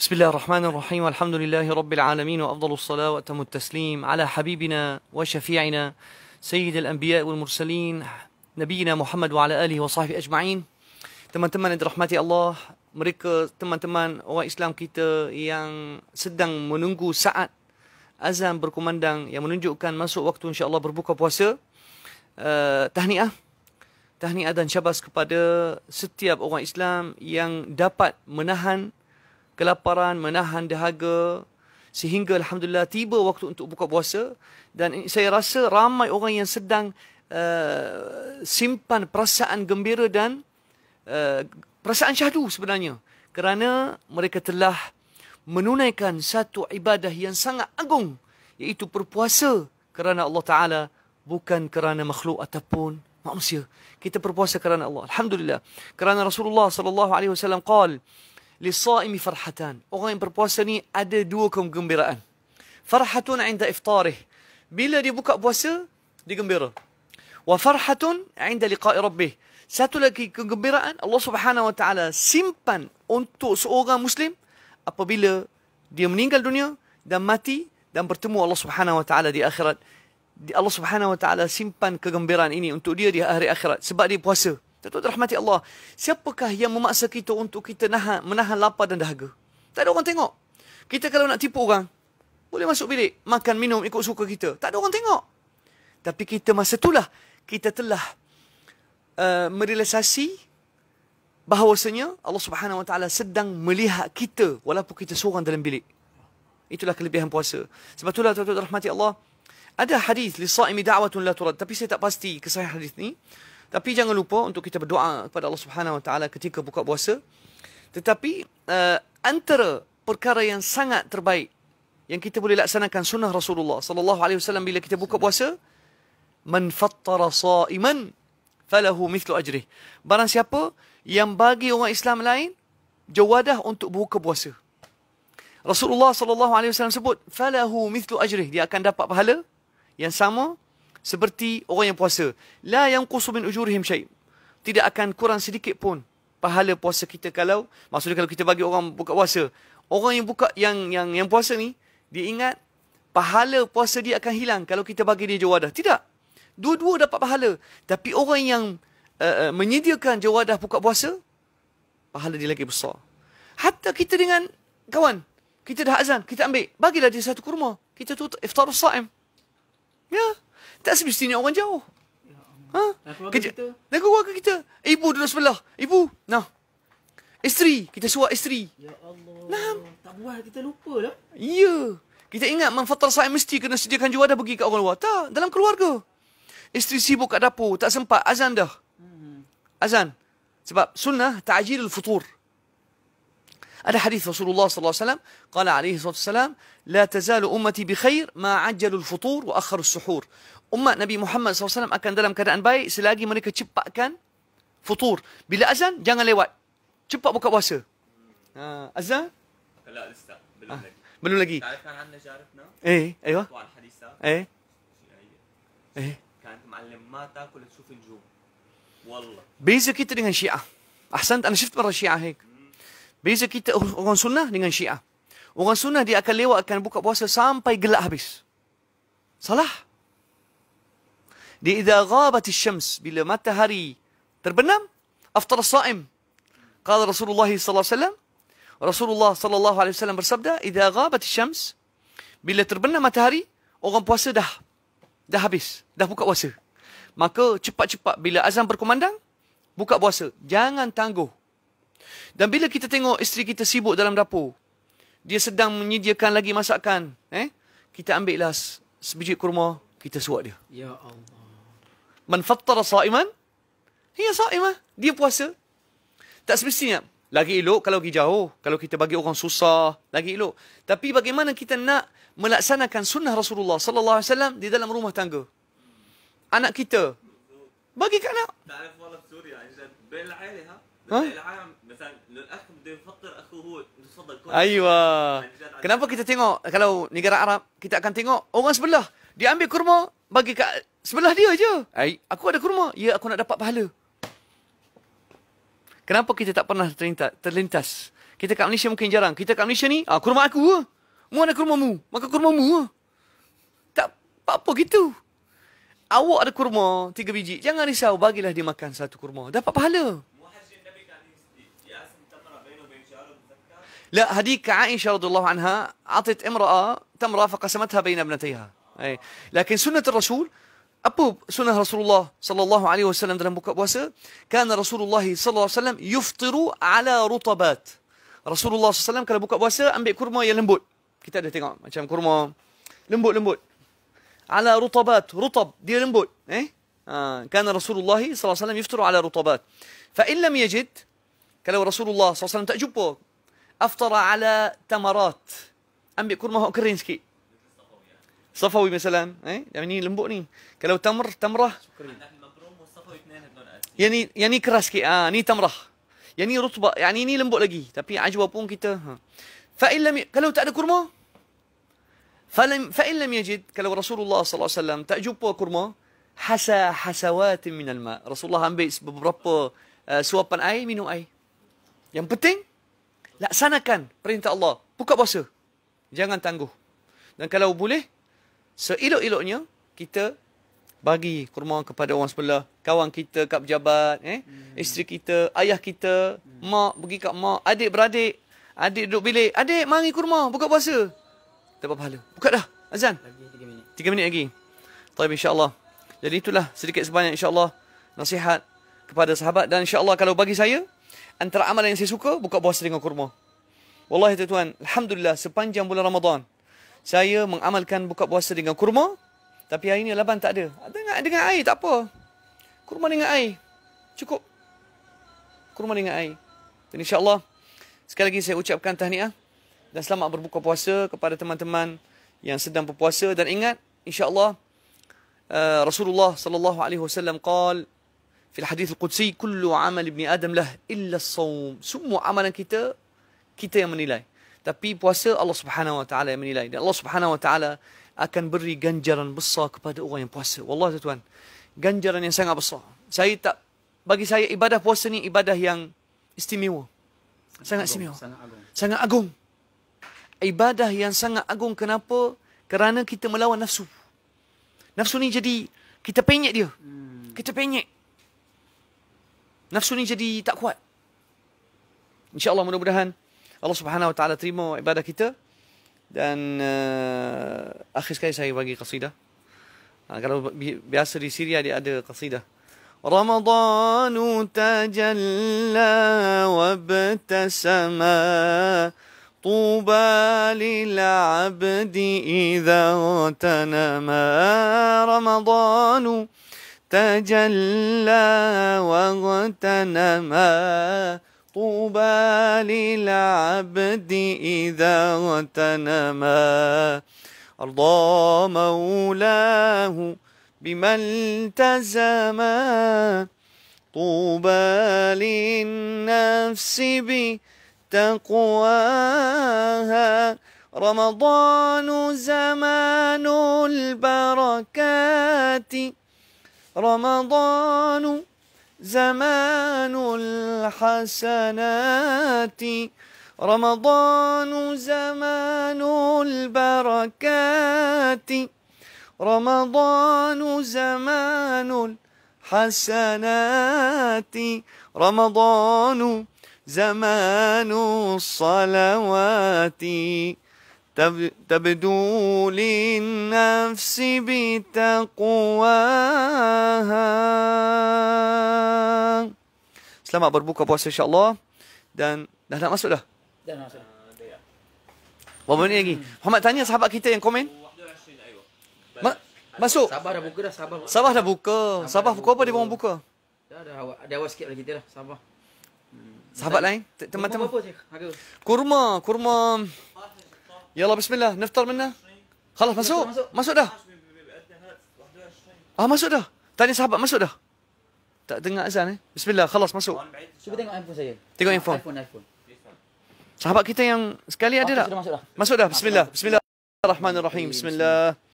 بسم الله الرحمن الرحيم والحمد لله رب العالمين وأفضل الصلاة وأتم التسليم على حبيبنا وشفيعنا سيد الأنبياء والمرسلين نبينا محمد وعلى آله وصحبه أجمعين تمن تمن عند رحمة الله مريك تمن تمن هو إسلام كيتا يان سدن مننجو ساعة أزام بركماندان يان مننجو كان مسوء وقت إن شاء الله بربوكا بواسا تهنئة تهنئة دان شباس kepada setiap orang Islam yang dapat menahan kelaparan, menahan dahaga sehingga alhamdulillah tiba waktu untuk buka puasa dan saya rasa ramai orang yang sedang uh, simpan perasaan gembira dan uh, perasaan syahdu sebenarnya kerana mereka telah menunaikan satu ibadah yang sangat agung iaitu berpuasa kerana Allah taala bukan kerana makhluk ataupun manusia kita berpuasa kerana Allah alhamdulillah kerana Rasulullah sallallahu alaihi wasallam qol lisaimi farhatan. Orang yang berpuasa ni ada dua kegembiraan. Farhatun 'inda iftarih. Bila dia buka puasa, dia gembira. Wa farhatun 'inda liqa'i rabbih. Satu lagi kegembiraan Allah Subhanahu wa taala simpan untuk seorang muslim apabila dia meninggal dunia dan mati dan bertemu Allah Subhanahu wa taala di akhirat. Allah Subhanahu wa taala simpan kegembiraan ini untuk dia di hari akhirat sebab dia puasa. Tuan-tuan rahmati Allah, siapakah yang memaksa kita untuk kita nahan, menahan lapar dan dahaga? Tak ada orang tengok. Kita kalau nak tipu orang, boleh masuk bilik, makan, minum, ikut suka kita. Tak ada orang tengok. Tapi kita masa itulah, kita telah uh, merealisasi bahawasanya Allah Subhanahu Wa Taala sedang melihat kita walaupun kita seorang dalam bilik. Itulah kelebihan puasa. Sebab itulah tuan-tuan rahmati Allah, ada hadis li saimi da'watun la turad tapi saya tak pasti kesahihan hadis ni. Tapi jangan lupa untuk kita berdoa kepada Allah Subhanahu Wa Taala ketika buka puasa. Tetapi uh, antara perkara yang sangat terbaik yang kita boleh laksanakan sunnah Rasulullah sallallahu alaihi wasallam bila kita buka puasa man saiman falahu mithlu ajrih barang siapa yang bagi orang Islam lain jawadah untuk buka puasa Rasulullah sallallahu alaihi wasallam sebut falahu mithlu ajrih dia akan dapat pahala yang sama seperti orang yang puasa la yang qusum min ujurihim syai tidak akan kurang sedikit pun pahala puasa kita kalau maksudnya kalau kita bagi orang buka puasa orang yang buka yang yang yang puasa ni dia ingat pahala puasa dia akan hilang kalau kita bagi dia jawadah tidak dua-dua dapat pahala tapi orang yang uh, menyediakan jawadah buka puasa pahala dia lagi besar hatta kita dengan kawan kita dah azan kita ambil bagilah dia satu kurma kita tutup iftar saim ya tak semestinya orang jauh. Ya ha? Dan keluarga kita. Dan keluarga kita. Ibu duduk sebelah. Ibu. Nah. Isteri. Kita suap isteri. Ya Allah. Nah. Tak buat kita lupa lah. Ya. Kita ingat manfaat saya mesti kena sediakan juadah bagi ke orang luar. Tak. Dalam keluarga. Isteri sibuk kat dapur. Tak sempat. Azan dah. Hmm. Azan. Sebab sunnah ta'jilul futur. هذا حديث رسول الله صلى الله عليه وسلم قال عليه الصلاة والسلام لا تزال أمتي بخير ما عجلوا الفطور وأخروا السحور أمة نبي محمد صلى الله عليه وسلم أكان دلم كدأن باي سلاقي مريكا cepat كان فطور بلا أزان jangan lewat cepat buka puasa أزان لا لسه belum lagi تعرف عن نجارتنا إيه أيوة الحديثة إيه إيه كانت معلم ما تاكل تشوف النجوم والله بيزكيت كتير شيعة أحسنت أنا شفت مرة شيعة هيك Beza kita orang sunnah dengan syiah. Orang sunnah dia akan lewat akan buka puasa sampai gelap habis. Salah. Di idha ghabati syams, bila matahari terbenam, aftar sa'im. kata Rasulullah SAW, Rasulullah SAW bersabda, idha ghabati syams, bila terbenam matahari, orang puasa dah. Dah habis. Dah buka puasa. Maka cepat-cepat bila azan berkumandang, buka puasa. Jangan tangguh. Dan bila kita tengok isteri kita sibuk dalam dapur, dia sedang menyediakan lagi masakan, eh? Kita ambil ambillah sebiji kurma, kita suap dia. Ya Allah. Man fattara saiman? Ya saimah, dia puasa. Tak semestinya. Lagi elok kalau pergi jauh, kalau kita bagi orang susah, lagi elok. Tapi bagaimana kita nak melaksanakan sunnah Rasulullah sallallahu alaihi wasallam di dalam rumah tangga? Anak kita bagi kat anak. Ayuh. Kenapa kita tengok kalau negara Arab kita akan tengok orang sebelah dia ambil kurma bagi kat sebelah dia aje. Ai, aku ada kurma. Ya, aku nak dapat pahala. Kenapa kita tak pernah terlintas, terlintas? Kita kat Malaysia mungkin jarang. Kita kat Malaysia ni, ah kurma aku. Ya. Mu ada kurma mu. Maka kurma mu. Ya. Tak apa-apa gitu. Awak ada kurma tiga biji. Jangan risau, bagilah dia makan satu kurma. Dapat pahala. لا هديك عائشة رضي الله عنها أعطت امرأة تمرة فقسمتها بين ابنتيها أي لكن سنة الرسول أبو سنة رسول الله صلى الله عليه وسلم دلم كان رسول الله صلى الله عليه وسلم يفطر على رطبات رسول الله صلى الله عليه وسلم kalau buka puasa ambil kurma yang lembut. Kita ada tengok macam kurma على رطبات رطب دي لمبوت ايه آه، كان رسول الله صلى الله عليه وسلم يفطر على رطبات فان لم يجد كلو رسول الله صلى الله عليه وسلم تجبه افطر على تمرات أمي كل ما هو كرينسكي صفوي مثلا ايه يعني لمبوني كلو تمر تمره يعني يعني كراسكي اه ني تمره يعني رطبه يعني ني لمبو لقي تبي عجوه بون كيتا فان لم كلو تعد كرمه فلم فان لم يجد كلو رسول الله صلى الله عليه وسلم تعجبوا كرمه حسى حسوات من الماء رسول الله عم بيس ببرب سوبن اي منو اي يعني بتين laksanakan perintah Allah. Buka puasa. Jangan tangguh. Dan kalau boleh, seelok-eloknya kita bagi kurma kepada orang sebelah. Kawan kita kat pejabat, eh? hmm. isteri kita, ayah kita, hmm. mak pergi kat mak, adik-beradik. Adik duduk bilik. Adik, mari kurma. Buka puasa. apa pahala. Buka dah. Azan. Lagi 3 minit. Tiga minit lagi. Taib, insyaAllah. Jadi itulah sedikit sebanyak insyaAllah nasihat kepada sahabat. Dan insyaAllah kalau bagi saya, antara amalan yang saya suka buka puasa dengan kurma. Wallahi tuan-tuan, alhamdulillah sepanjang bulan Ramadan saya mengamalkan buka puasa dengan kurma tapi hari ini laban tak ada. Dengan dengan air tak apa. Kurma dengan air. Cukup. Kurma dengan air. Dan insya-Allah sekali lagi saya ucapkan tahniah dan selamat berbuka puasa kepada teman-teman yang sedang berpuasa dan ingat insya-Allah uh, Rasulullah sallallahu alaihi wasallam qala في الحديث القدسي كل عمل ابن ادم له الا الصوم سمو عملا كتا كتا من الله tapi puasa Allah Subhanahu Wa Taala yang menilai dan Allah Subhanahu Wa Taala akan beri ganjaran besar kepada orang yang puasa. Wallahi tuan, ganjaran yang sangat besar. Saya tak bagi saya ibadah puasa ni ibadah yang istimewa. Sangat, istimewa. Sangat agung. sangat agung. Ibadah yang sangat agung kenapa? Kerana kita melawan nafsu. Nafsu ni jadi kita penyek dia. Hmm. Kita penyek. Nafsu ni jadi tak kuat. InsyaAllah mudah-mudahan Allah subhanahu wa ta'ala terima ibadah kita. Dan uh, akhir sekali saya bagi kasidah. Uh, ah, kalau bi biasa di Syria dia ada kasidah. رمضان تجلى وابتسما طوبى للعبد إذا اغتنما رمضان تجلى وابتسما تجلى واغتنما طوبى للعبد إذا اغتنما أرضى مولاه بما التزما طوبى للنفس بتقواها رمضان زمان البركات رمضان زمان الحسنات رمضان زمان البركات رمضان زمان الحسنات رمضان زمان الصلوات nafsi bi بتقواها Selamat berbuka puasa Allah Dan dah nak masuk dah? Dah masuk ah, ya. Berapa minit lagi? Muhammad tanya sahabat kita yang komen Ma- Masuk Sabah dah buka dah Sabah, Sabah dah buka Sabah, buka apa dia bangun buka? Dah dah awal, dah awal sikit lah kita dah Sabah Sahabat lain? Teman-teman Kurma Kurma يلا بسم الله نفطر منه خلاص مسوق مسوق دا اه مسوق دا ثاني صاحب مسوق دا tak dengar azan eh. Bismillah, khalas masuk. Cuba tengok handphone saya. Tengok handphone. iPhone, iPhone. Sahabat kita yang sekali ada tak? Masuk dah. Masuk dah. Bismillah. Bismillah. Bismillahirrahmanirrahim. Bismillah.